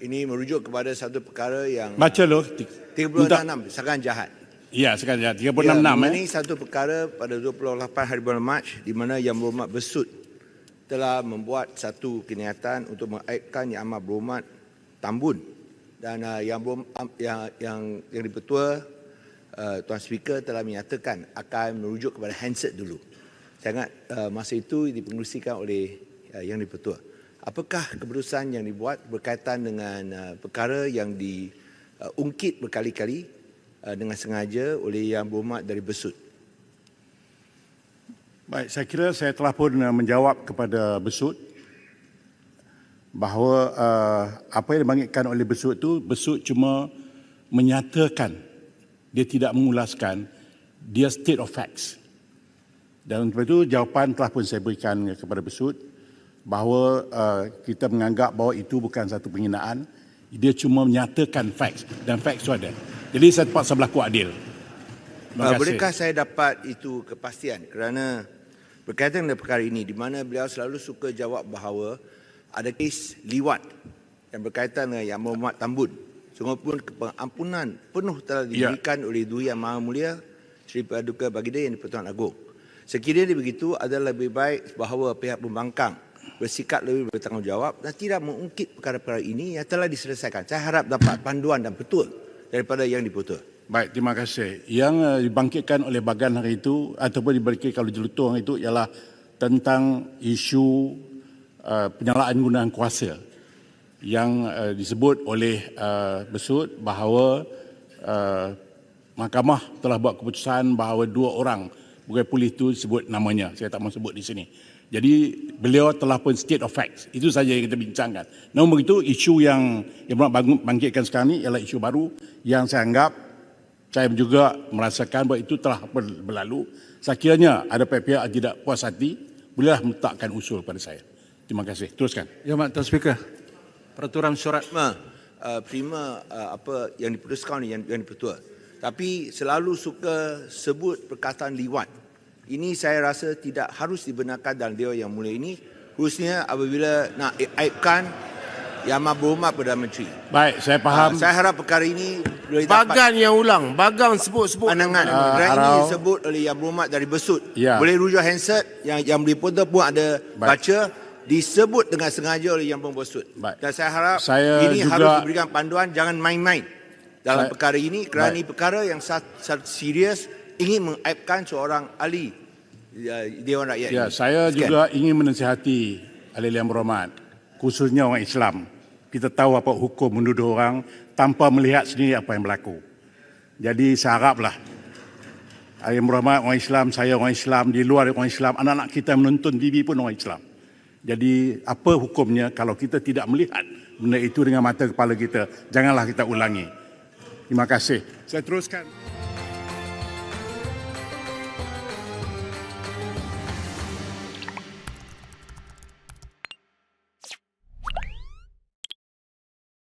ini merujuk kepada satu perkara yang Baca lo 36 sekian jahat. Ya, sekian jahat 36 ya, eh. Ini satu perkara pada 28 hari bulan Mac di mana Yang Berhormat Besut telah membuat satu kenyataan untuk mengaibkan Yang Amat Berhormat Tambun dan uh, yang yang yang yang dipertua uh, tuan speaker telah menyatakan akan merujuk kepada handset dulu. Saya ingat uh, masa itu dipengerusikan oleh uh, yang dipertua apakah keputusan yang dibuat berkaitan dengan uh, perkara yang diungkit uh, berkali-kali uh, dengan sengaja oleh yang berhormat dari Besut? Baik, saya kira saya telah pun menjawab kepada Besut bahawa apa yang dibangkitkan oleh Besut itu, Besut cuma menyatakan, dia tidak mengulaskan, dia state of facts. Dan untuk itu jawapan telah pun saya berikan kepada Besut bahawa uh, kita menganggap bahawa itu bukan satu penghinaan. Dia cuma menyatakan facts dan facts itu ada. Jadi saya terpaksa berlaku adil. Uh, bolehkah saya dapat itu kepastian kerana berkaitan dengan perkara ini di mana beliau selalu suka jawab bahawa ada kes liwat yang berkaitan dengan Yang Muhammad Tambun. Sungguh pun pengampunan penuh telah ya. diberikan ya. oleh Duhi Yang Maha Mulia Sri Paduka Bagida yang di Pertuan Agong. Sekiranya begitu adalah lebih baik bahawa pihak pembangkang bersikap lebih bertanggungjawab dan tidak mengungkit perkara-perkara ini yang telah diselesaikan. Saya harap dapat panduan dan betul daripada yang diputus. Baik, terima kasih. Yang eh, dibangkitkan oleh bagan hari itu ataupun diberikan kalau jelutong itu ialah tentang isu uh, eh, penyalahan gunaan kuasa yang uh, disebut oleh uh, Besut bahawa uh, mahkamah telah buat keputusan bahawa dua orang bukan polis itu sebut namanya. Saya tak mahu sebut di sini. Jadi beliau telah pun state of facts. Itu saja yang kita bincangkan. Namun begitu isu yang yang bangkitkan sekarang ini ialah isu baru yang saya anggap saya juga merasakan bahawa itu telah berlalu. Sekiranya ada pihak-pihak yang tidak puas hati, bolehlah meletakkan usul pada saya. Terima kasih. Teruskan. Ya, Mak Tuan Speaker. Peraturan surat. Prima, uh, prima uh, apa yang diputuskan ini, yang, yang dipertua. Tapi selalu suka sebut perkataan liwat. Ini saya rasa tidak harus dibenarkan dalam dia yang mulia ini. Khususnya apabila nak aibkan yang mahu berhormat Perdana Menteri. Baik, saya ah, faham. saya harap perkara ini boleh Bagan yang ulang. bagang sebut-sebut. Pandangan. Uh, ini disebut oleh yang berhormat dari Besut. Yeah. Boleh rujuk handset yang yang reporter pun ada Baik. baca. Disebut dengan sengaja oleh yang berhormat. Dan saya harap saya ini juga... harus diberikan panduan. Jangan main-main dalam Baik. perkara ini. Kerana ini perkara yang sangat serius ingin mengaibkan seorang ahli ya, Dewan Rakyat. Ya, saya Sekian. juga ingin menasihati Ali yang berhormat, khususnya orang Islam. Kita tahu apa hukum menduduh orang tanpa melihat sendiri apa yang berlaku. Jadi saya haraplah ahli yang berhormat, orang Islam, saya orang Islam, di luar orang Islam, anak-anak kita menonton TV pun orang Islam. Jadi apa hukumnya kalau kita tidak melihat benda itu dengan mata kepala kita, janganlah kita ulangi. Terima kasih. Saya teruskan.